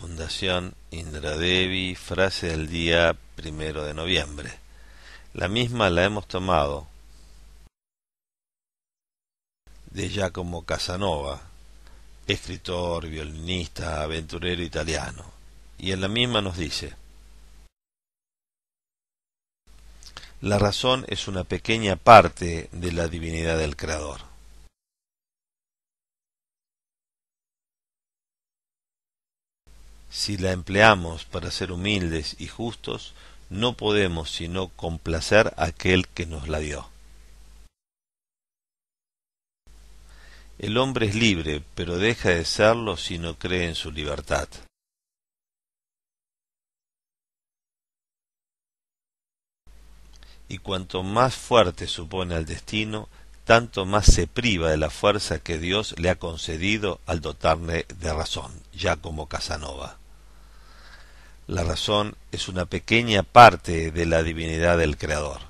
Fundación Indra Devi, frase del día primero de noviembre. La misma la hemos tomado de Giacomo Casanova, escritor, violinista, aventurero italiano, y en la misma nos dice La razón es una pequeña parte de la divinidad del Creador. Si la empleamos para ser humildes y justos, no podemos sino complacer a aquel que nos la dio. El hombre es libre, pero deja de serlo si no cree en su libertad. Y cuanto más fuerte supone al destino, tanto más se priva de la fuerza que Dios le ha concedido al dotarle de razón, ya como Casanova la razón es una pequeña parte de la divinidad del Creador.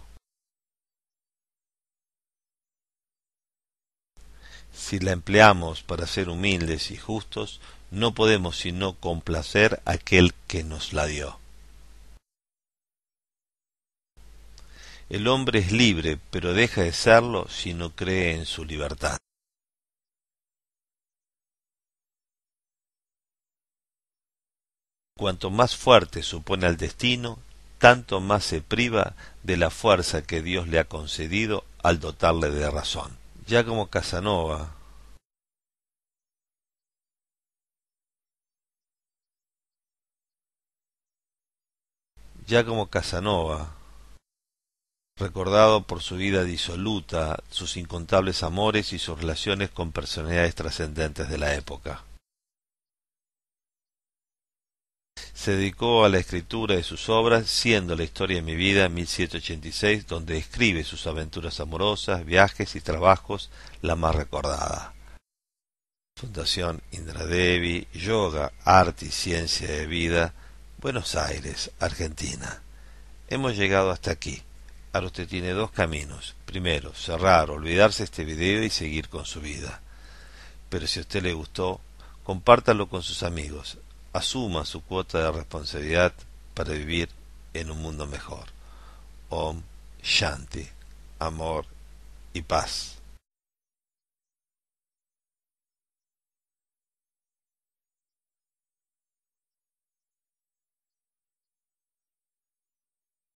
Si la empleamos para ser humildes y justos, no podemos sino complacer a aquel que nos la dio. El hombre es libre, pero deja de serlo si no cree en su libertad. Cuanto más fuerte supone al destino, tanto más se priva de la fuerza que Dios le ha concedido al dotarle de razón. Ya como Casanova, ya como Casanova, recordado por su vida disoluta, sus incontables amores y sus relaciones con personalidades trascendentes de la época. se dedicó a la escritura de sus obras, siendo La historia de mi vida 1786, donde escribe sus aventuras amorosas, viajes y trabajos, la más recordada. Fundación Indradevi, Yoga, Arte y Ciencia de Vida, Buenos Aires, Argentina. Hemos llegado hasta aquí. Ahora usted tiene dos caminos. Primero, cerrar, olvidarse este video y seguir con su vida. Pero si a usted le gustó, compártalo con sus amigos asuma su cuota de responsabilidad para vivir en un mundo mejor. Om Shanti, amor y paz.